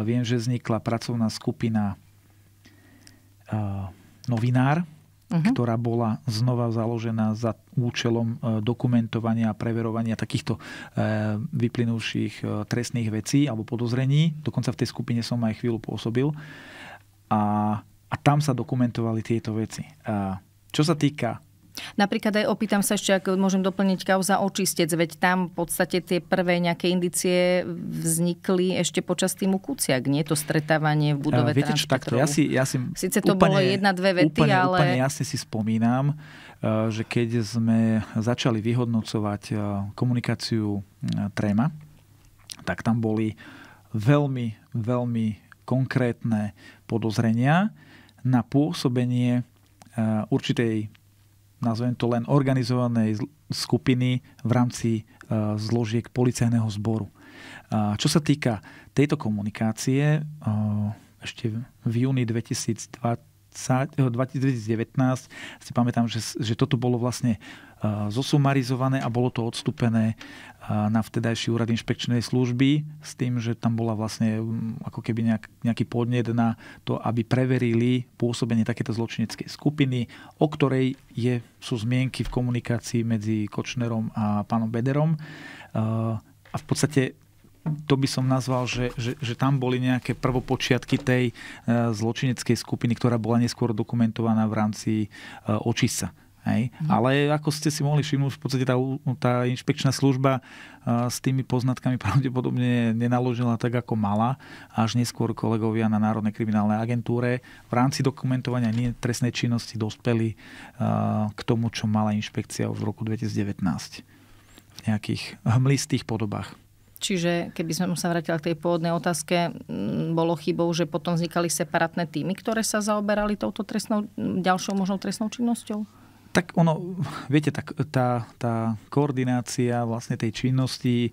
viem, že vznikla pracovná skupina novinár, uh-huh. ktorá bola znova založená za účelom e, dokumentovania a preverovania takýchto e, vyplynúších e, trestných vecí alebo podozrení. Dokonca v tej skupine som aj chvíľu pôsobil. A, a tam sa dokumentovali tieto veci. Čo sa týka Napríklad aj opýtam sa ešte, ak môžem doplniť kauza očistec, veď tam v podstate tie prvé nejaké indicie vznikli ešte počas týmu Kuciak, nie to stretávanie v budove Viete, čo, takto, ja si, ja si Sice to úplne, bolo jedna, dve vety, úplne, ale... Úplne jasne si spomínam, eh, že keď sme začali vyhodnocovať eh, komunikáciu eh, Trema, tak tam boli veľmi, veľmi konkrétne podozrenia na pôsobenie určitej nazvem to len organizovanej skupiny v rámci e, zložiek policajného zboru. E, čo sa týka tejto komunikácie, e, ešte v júni 2020, 2019 si pamätám, že, že toto bolo vlastne zosumarizované a bolo to odstúpené na vtedajší úrad inšpekčnej služby s tým, že tam bola vlastne mm, ako keby nejak, nejaký podnet na to, aby preverili pôsobenie takéto zločineckej skupiny, o ktorej je, sú zmienky v komunikácii medzi Kočnerom a pánom Bederom. A v podstate to by som nazval, že, že, že tam boli nejaké prvopočiatky tej e, zločineckej skupiny, ktorá bola neskôr dokumentovaná v rámci e, očisa. Hej. Mm. Ale ako ste si mohli všimnúť, v podstate tá, tá inšpekčná služba s tými poznatkami [laughs] pravdepodobne nenaložila tak, ako mala. Až neskôr kolegovia na Národnej kriminálnej agentúre v rámci dokumentovania trestnej činnosti dospeli k tomu, čo mala inšpekcia v roku 2019 v nejakých hmlistých podobách. Čiže keby sme sa vrátili k tej pôvodnej otázke, bolo chybou, že potom vznikali separátne týmy, ktoré sa zaoberali touto trestnou, ďalšou možnou trestnou činnosťou? Tak ono, viete, tak, tá, tá koordinácia vlastne tej činnosti, eh,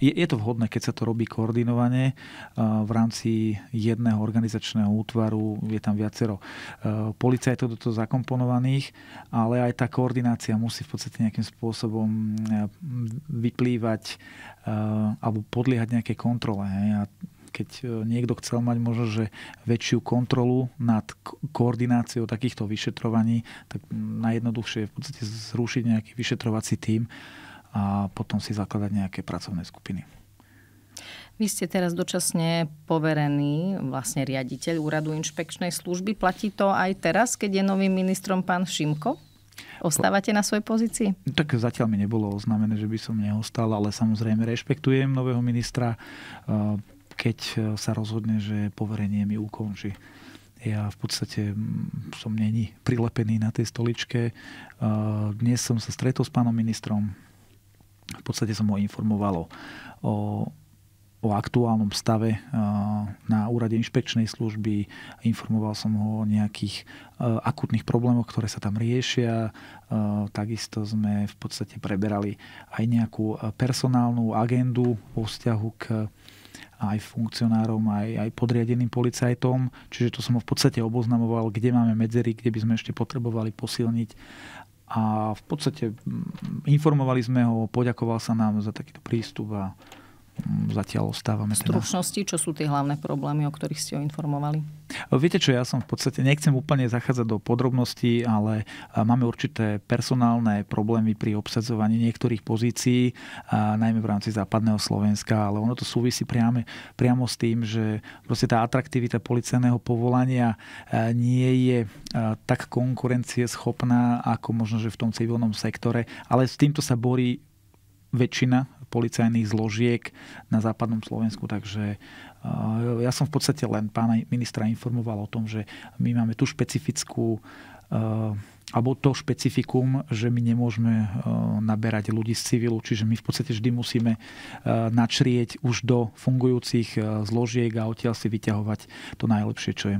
je, je to vhodné, keď sa to robí koordinovane eh, v rámci jedného organizačného útvaru, je tam viacero eh, policajtov do toho zakomponovaných, ale aj tá koordinácia musí v podstate nejakým spôsobom vyplývať alebo podliehať nejaké kontrole. A keď e, niekto chcel mať možno, že väčšiu kontrolu nad koordináciou takýchto vyšetrovaní, tak najjednoduchšie je v podstate zrušiť nejaký vyšetrovací tím a potom si zakladať nejaké pracovné skupiny. Vy ste teraz dočasne poverený vlastne riaditeľ úradu inšpekčnej služby. Platí to aj teraz, keď je novým ministrom pán Šimko? Ostávate na svojej pozícii? Tak zatiaľ mi nebolo oznámené, že by som neostal, ale samozrejme rešpektujem nového ministra. E, keď e, sa rozhodne, že poverenie mi ukončí. Ja v podstate som není prilepený na tej stoličke. E, dnes som sa stretol s pánom ministrom. V podstate som ho informoval o o aktuálnom stave e, na úrade inšpekčnej služby. Informoval som ho o nejakých akutných problémoch, ktoré sa tam riešia. Takisto sme v podstate preberali aj nejakú personálnu agendu vo vzťahu k aj funkcionárom, aj, aj podriadeným policajtom. Čiže to som ho v podstate oboznamoval, kde máme medzery, kde by sme ešte potrebovali posilniť. A v podstate mm, informovali sme ho, poďakoval sa nám za takýto prístup a zatiaľ ostávame. V teda- stručnosti, teda. čo sú tie hlavné problémy, o ktorých ste ho informovali? Viete čo, ja som v podstate, nechcem úplne zachádzať do podrobností, ale e, máme určité personálne problémy pri obsadzovaní niektorých pozícií, e, najmä v rámci západného Slovenska, ale ono to súvisí priame, priamo s tým, že proste tá atraktivita policajného povolania e, nie je tak konkurencieschopná, ako možno, že v tom civilnom sektore, ale s týmto sa borí väčšina policajných zložiek na západnom Slovensku, takže eh, ja som v podstate len pána ministra informoval o tom, že my máme tú špecifickú eh, alebo to špecifikum, že my nemôžeme eh, naberať ľudí z civilu, čiže my v podstate vždy musíme načrieť už do fungujúcich zložiek a odtiaľ si vyťahovať to najlepšie, čo je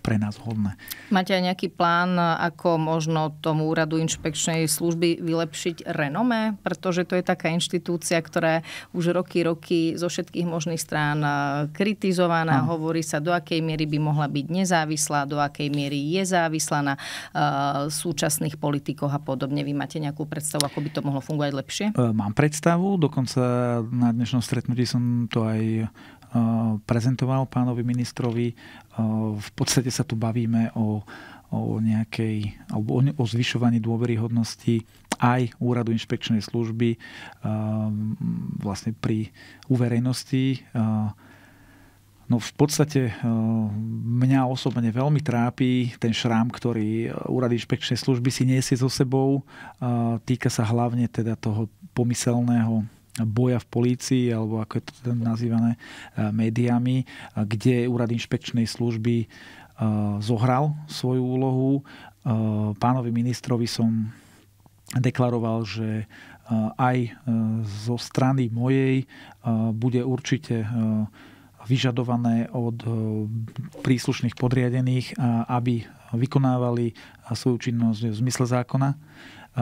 pre nás hodné. Máte aj nejaký plán, ako možno tomu úradu inšpekčnej služby vylepšiť renome. Pretože to je taká inštitúcia, ktorá už roky, roky zo všetkých možných strán e, kritizovaná. Ano. Hovorí sa, do akej miery by mohla byť nezávislá, do akej miery je závislá na uh, súčasných politikoch a podobne. Vy máte nejakú predstavu, ako by to mohlo fungovať lepšie? E, mám predstavu, dokonca na dnešnom stretnutí som to aj Eh, prezentoval pánovi ministrovi. Eh, v podstate sa tu bavíme o, o nejakej, alebo o zvyšovaní dôveryhodnosti aj úradu inšpekčnej služby eh, vlastne pri uverejnosti No v podstate mňa osobne veľmi trápi ten šrám, ktorý úrad inšpekčnej služby si niesie so sebou. Týka sa hlavne teda toho pomyselného boja v polícii, alebo ako je to teda nazývané eh, médiami, eh, kde úrad inšpekčnej služby eh, zohral svoju úlohu. Pánovi ministrovi som deklaroval, že aj zo strany mojej bude určite vyžadované od príslušných podriadených, aby vykonávali svoju činnosť v zmysle zákona Eh,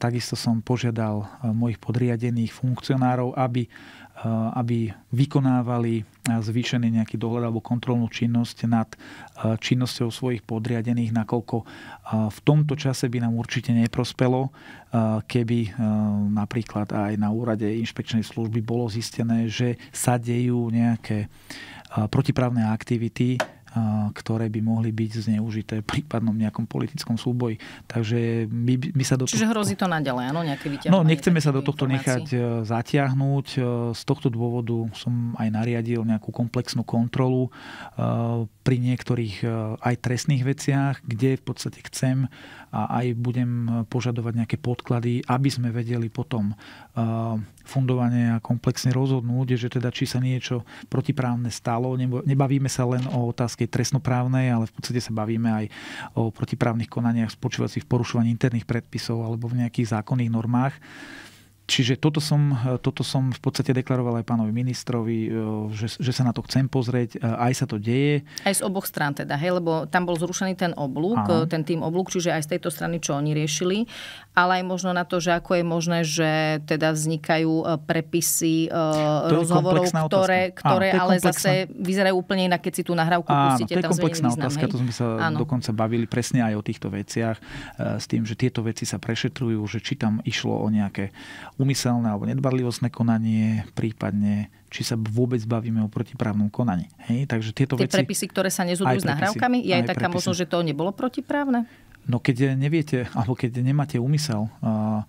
takisto som požiadal eh, mojich podriadených funkcionárov, aby, eh, aby vykonávali zvýšený nejaký dohľad alebo kontrolnú činnosť nad činnosťou svojich podriadených, nakoľko v tomto čase by nám určite neprospelo, keby napríklad aj na úrade inšpekčnej služby bolo zistené, že sa dejú nejaké protiprávne aktivity, ktoré by mohli byť zneužité v prípadnom nejakom politickom súboji. Takže my, my sa do Čiže tohto... hrozí to naďalej, áno, nejaké No, nechceme sa do tohto informácií. nechať zatiahnuť. E, z tohto dôvodu som aj nariadil nejakú komplexnú kontrolu e, pri niektorých e, aj trestných veciach, kde v podstate chcem a aj budem požadovať nejaké podklady, aby sme vedeli potom fundovanie a komplexne rozhodnúť, že teda či sa niečo protiprávne stalo. Nebavíme sa len o otázke trestnoprávnej, ale v podstate sa bavíme aj o protiprávnych konaniach spočívacích v porušovaní interných predpisov alebo v nejakých zákonných normách. Čiže toto som, toto som v podstate deklaroval aj pánovi ministrovi, e, že, že sa na to chcem pozrieť, e, aj sa to deje. Aj z oboch strán teda, hej, lebo tam bol zrušený ten oblúk, Aha. E, ten tým oblúk, čiže aj z tejto strany, čo oni riešili, ale aj možno na to, že ako je možné, že teda vznikajú prepisy to rozhovorov, ktoré, ktoré Áno, ale komplexná... zase vyzerajú úplne inak, keď si tú nahrávku Áno, pustíte. To je komplexná význam, otázka, hej? to sme sa Áno. dokonca bavili presne aj o týchto veciach, s tým, že tieto veci sa prešetrujú, že či tam išlo o nejaké umyselné alebo nedbarlivostné konanie, prípadne či sa vôbec bavíme o protiprávnom konaní. Hej? Takže tieto Tie veci, prepisy, ktoré sa nezhodujú s nahrávkami, je aj, aj taká možnosť, že to nebolo protiprávne? No keď neviete, alebo keď nemáte úmysel uh,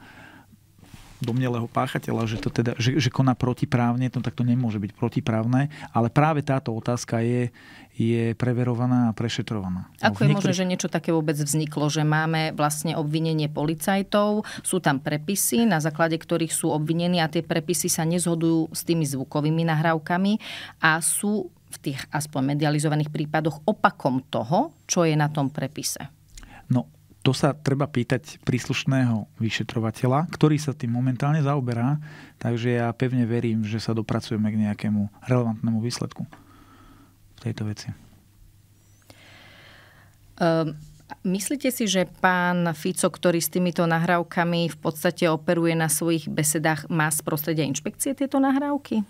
domnelého páchateľa, že, to teda, že, že koná protiprávne, to, tak to nemôže byť protiprávne, ale práve táto otázka je, je preverovaná a prešetrovaná. No, Ako no, je niektorých... možné, že niečo také vôbec vzniklo, že máme vlastne obvinenie policajtov, sú tam prepisy, na základe ktorých sú obvinení a tie prepisy sa nezhodujú s tými zvukovými nahrávkami a sú v tých aspoň medializovaných prípadoch opakom toho, čo je na tom prepise to sa treba pýtať príslušného vyšetrovateľa, ktorý sa tým momentálne zaoberá, takže ja pevne verím, že sa dopracujeme k nejakému relevantnému výsledku v tejto veci. Um, myslíte si, že pán Fico, ktorý s týmito nahrávkami v podstate operuje na svojich besedách, má z prostredia inšpekcie tieto nahrávky?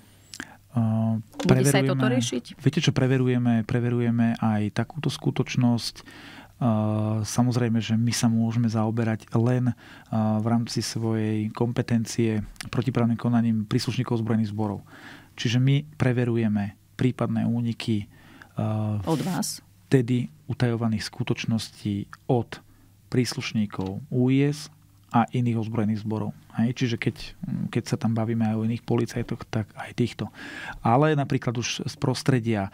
Uh, Bude sa aj toto riešiť? Viete čo, preverujeme, preverujeme aj takúto skutočnosť Eh, samozrejme, že my sa môžeme zaoberať len eh, v rámci svojej kompetencie protiprávnym konaním príslušníkov zbrojných zborov. Čiže my preverujeme prípadné úniky eh, od vás? Vtedy utajovaných skutočností od príslušníkov UIS a iných ozbrojených zborov. Hej? Čiže keď, keď sa tam bavíme aj o iných policajtoch, tak aj týchto. Ale napríklad už z prostredia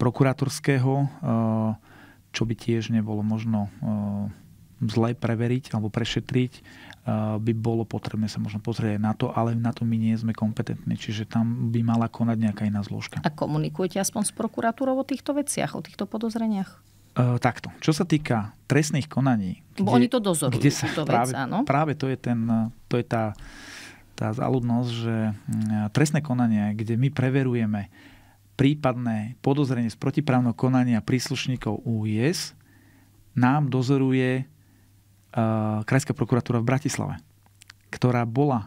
prokurátorského uh, čo by tiež nebolo možno eh, zle preveriť alebo prešetriť, eh, by bolo potrebné sa možno pozrieť aj na to, ale na to my nie sme kompetentní, čiže tam by mala konať nejaká iná zložka. A komunikujete aspoň s prokuratúrou o týchto veciach, o týchto podozreniach? Uh, takto. Čo sa týka trestných konaní... Kde, oni to dozorujú, kde sa, to práve, vec, áno? Práve to je, ten, to je tá, tá záľudnosť, že mm, trestné konanie, kde my preverujeme prípadné podozrenie z protiprávneho konania príslušníkov UIS nám dozoruje e, Krajská prokuratúra v Bratislave, ktorá bola e,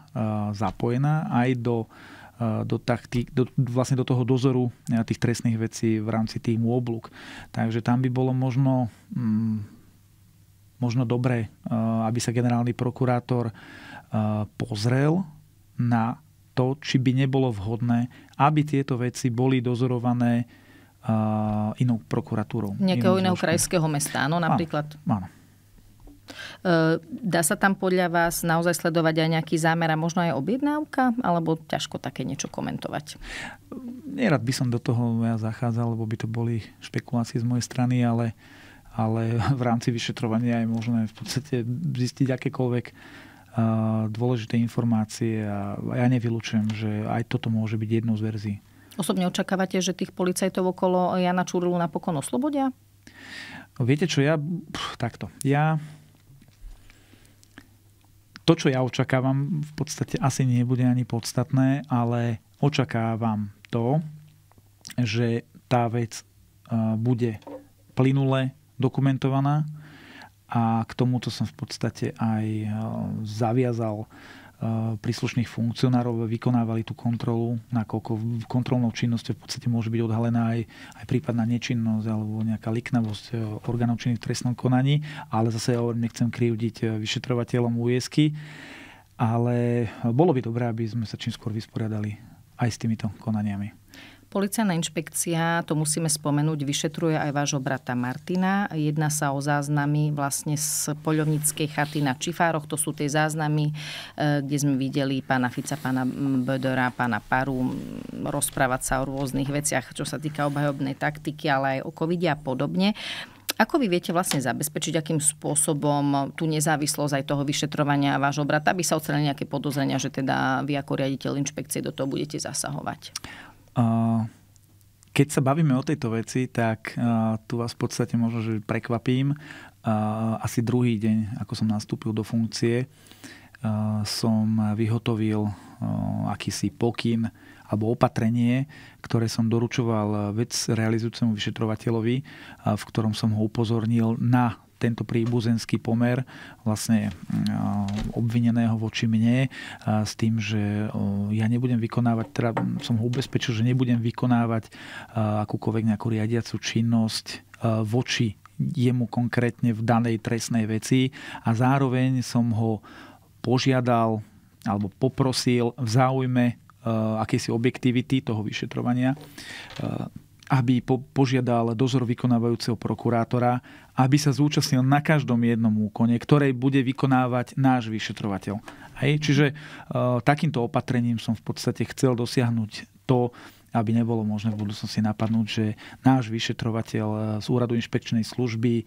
zapojená aj do, e, do, takti, do, vlastne do toho dozoru tých trestných vecí v rámci týmu Oblúk. Takže tam by bolo možno, mm, možno dobre, aby sa generálny prokurátor pozrel na to, či by nebolo vhodné, aby tieto veci boli dozorované uh, inou prokuratúrou. Nejakého iného zložkou. krajského mesta, áno, napríklad. Áno. áno. E, dá sa tam podľa vás naozaj sledovať aj nejaký zámer a možno aj objednávka? Alebo ťažko také niečo komentovať? Nerad by som do toho ja zachádzal, lebo by to boli špekulácie z mojej strany, ale, ale [laughs] v rámci vyšetrovania je možné v podstate zistiť akékoľvek dôležité informácie a ja nevylučujem, že aj toto môže byť jednou z verzií. Osobne očakávate, že tých policajtov okolo Jana Čurilu napokon oslobodia? No, viete čo, ja... Pff, takto. Ja... To, čo ja očakávam, v podstate asi nebude ani podstatné, ale očakávam to, že tá vec bude plynule dokumentovaná, a k tomuto som v podstate aj eh, zaviazal eh, príslušných funkcionárov vykonávali tú kontrolu, nakoľko kontrolnou činnosťou v podstate môže byť odhalená aj, aj prípadná nečinnosť alebo nejaká liknavosť eh, orgánov činných v trestnom konaní, ale zase ja nechcem krivdiť vyšetrovateľom újesky, ale bolo by dobré, aby sme sa čím skôr vysporiadali aj s týmito konaniami. Policajná inšpekcia, to musíme spomenúť, vyšetruje aj vášho brata Martina. Jedná sa o záznamy vlastne z poľovníckej chaty na Čifároch. To sú tie záznamy, e, kde sme videli pána Fica, pána Bödera, pána Paru rozprávať sa o rôznych veciach, čo sa týka obhajobnej taktiky, ale aj o covide a podobne. Ako vy viete vlastne zabezpečiť, akým spôsobom tú nezávislosť aj toho vyšetrovania vášho brata, aby sa odstranili nejaké podozrenia, že teda vy ako riaditeľ inšpekcie do toho budete zasahovať? Keď sa bavíme o tejto veci, tak tu vás v podstate možno, že prekvapím. Asi druhý deň, ako som nastúpil do funkcie, som vyhotovil akýsi pokyn alebo opatrenie, ktoré som doručoval vec realizujúcemu vyšetrovateľovi, v ktorom som ho upozornil na tento príbuzenský pomer vlastne mm, eh, obvineného voči mne eh, s tým, že eh, ja nebudem vykonávať, teda som ho ubezpečil, že nebudem vykonávať akúkoľvek nejakú riadiacu činnosť voči jemu konkrétne v danej trestnej veci a zároveň som ho požiadal alebo poprosil v záujme akési objektivity toho vyšetrovania aby po, požiadal dozor vykonávajúceho prokurátora, aby sa zúčastnil na každom jednom úkone, ktoré bude vykonávať náš vyšetrovateľ. Hej? Čiže e, takýmto opatrením som v podstate chcel dosiahnuť to, aby nebolo možné v budúcnosti napadnúť, že náš vyšetrovateľ e, z úradu inšpekčnej služby e,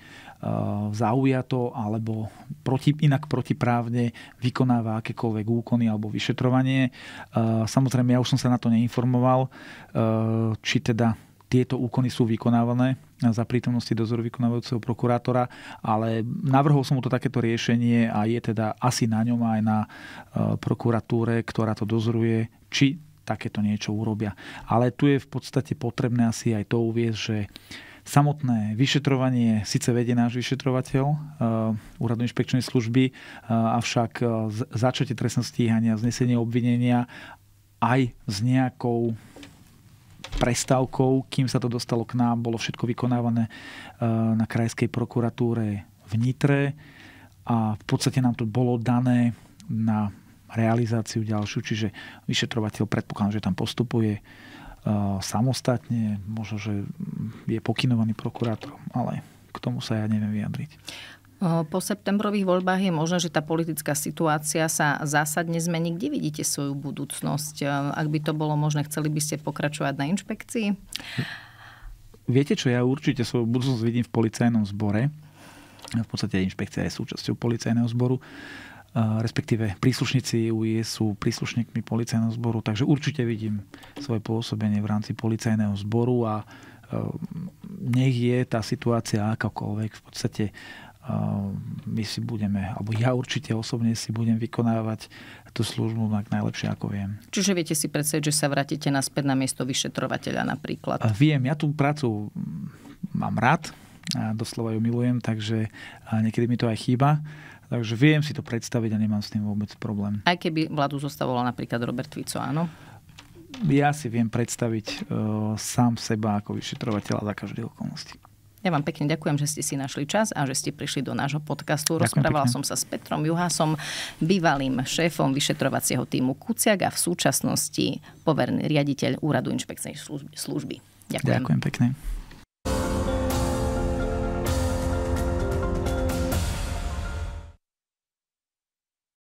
zaujato alebo proti, inak protiprávne vykonáva akékoľvek úkony alebo vyšetrovanie. E, samozrejme, ja už som sa na to neinformoval, či teda tieto úkony sú vykonávané za prítomnosti dozoru vykonávajúceho prokurátora, ale navrhol som mu to takéto riešenie a je teda asi na ňom aj na e, prokuratúre, ktorá to dozoruje, či takéto niečo urobia. Ale tu je v podstate potrebné asi aj to uviezť, že samotné vyšetrovanie síce vedie náš vyšetrovateľ uh, e, Úradu inšpekčnej služby, uh, avšak začatie trestného stíhania, znesenie obvinenia aj s nejakou prestávkou, kým sa to dostalo k nám, bolo všetko vykonávané eh, na krajskej prokuratúre v Nitre a v podstate nám to bolo dané na realizáciu ďalšiu, čiže vyšetrovateľ predpokladá, že tam postupuje eh, samostatne, možno, že je pokynovaný prokurátorom, ale k tomu sa ja neviem vyjadriť. Po septembrových voľbách je možné, že tá politická situácia sa zásadne zmení. Kde vidíte svoju budúcnosť? E, ak by to bolo možné, chceli by ste pokračovať na inšpekcii? Viete čo, ja určite svoju budúcnosť vidím v policajnom zbore. V podstate inšpekcia je súčasťou policajného zboru e, respektíve príslušníci UIE sú príslušníkmi policajného zboru, takže určite vidím svoje pôsobenie v rámci policajného zboru a e, nech je tá situácia akokoľvek v podstate my si budeme, alebo ja určite osobne si budem vykonávať tú službu tak najlepšie, ako viem. Čiže viete si predstaviť, že sa vrátite naspäť na miesto vyšetrovateľa napríklad? Viem, ja tú prácu mám rád, a doslova ju milujem, takže niekedy mi to aj chýba. Takže viem si to predstaviť a nemám s tým vôbec problém. Aj keby vládu zostavoval napríklad Robert Fico, áno? Ja si viem predstaviť e, sám seba ako vyšetrovateľa za každé okolnosti. Ja vám pekne ďakujem, že ste si našli čas a že ste prišli do nášho podcastu. Ďakujem Rozprávala pekne. som sa s Petrom Juhasom, bývalým šéfom vyšetrovacieho týmu Kuciak a v súčasnosti poverný riaditeľ Úradu inšpekčnej služby. Ďakujem. Ďakujem pekne.